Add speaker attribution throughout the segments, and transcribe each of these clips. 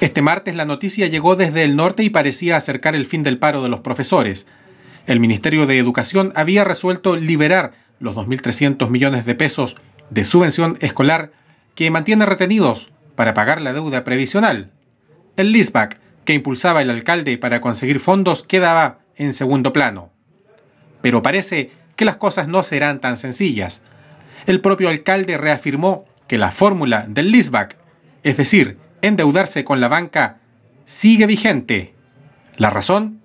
Speaker 1: Este martes la noticia llegó desde el norte y parecía acercar el fin del paro de los profesores. El Ministerio de Educación había resuelto liberar los 2.300 millones de pesos de subvención escolar que mantiene retenidos para pagar la deuda previsional. El Lisback que impulsaba el alcalde para conseguir fondos quedaba en segundo plano. Pero parece que las cosas no serán tan sencillas. El propio alcalde reafirmó que la fórmula del Lisback, es decir, endeudarse con la banca sigue vigente. ¿La razón?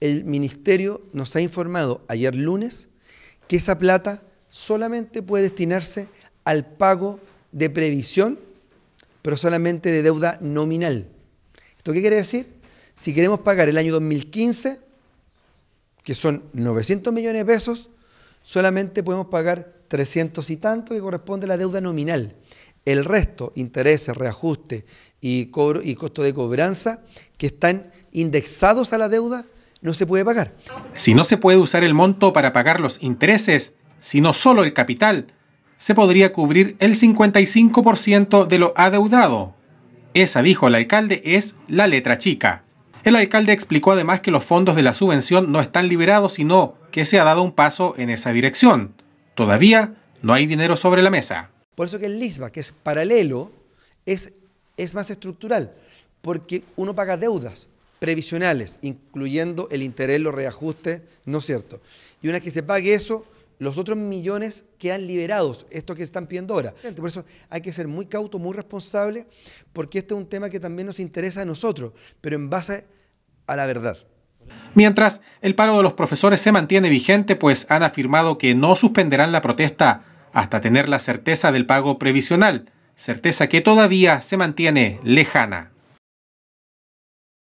Speaker 2: El ministerio nos ha informado ayer lunes que esa plata solamente puede destinarse al pago de previsión, pero solamente de deuda nominal. ¿Esto qué quiere decir? Si queremos pagar el año 2015, que son 900 millones de pesos, solamente podemos pagar 300 y tanto que corresponde a la deuda nominal. El resto, intereses, reajuste y, costo de cobranza que están indexados a la deuda, no se puede pagar.
Speaker 1: Si no se puede usar el monto para pagar los intereses, sino solo el capital, se podría cubrir el 55% de lo adeudado. Esa, dijo el alcalde, es la letra chica. El alcalde explicó además que los fondos de la subvención no están liberados, sino que se ha dado un paso en esa dirección. Todavía no hay dinero sobre la mesa.
Speaker 2: Por eso que el LISBA, que es paralelo, es, es más estructural, porque uno paga deudas previsionales, incluyendo el interés, los reajustes, ¿no es cierto? Y una vez que se pague eso, los otros millones quedan liberados, estos que están pidiendo ahora. Por eso hay que ser muy cauto, muy responsable, porque este es un tema que también nos interesa a nosotros, pero en base a la verdad.
Speaker 1: Mientras, el paro de los profesores se mantiene vigente, pues han afirmado que no suspenderán la protesta hasta tener la certeza del pago previsional, certeza que todavía se mantiene lejana.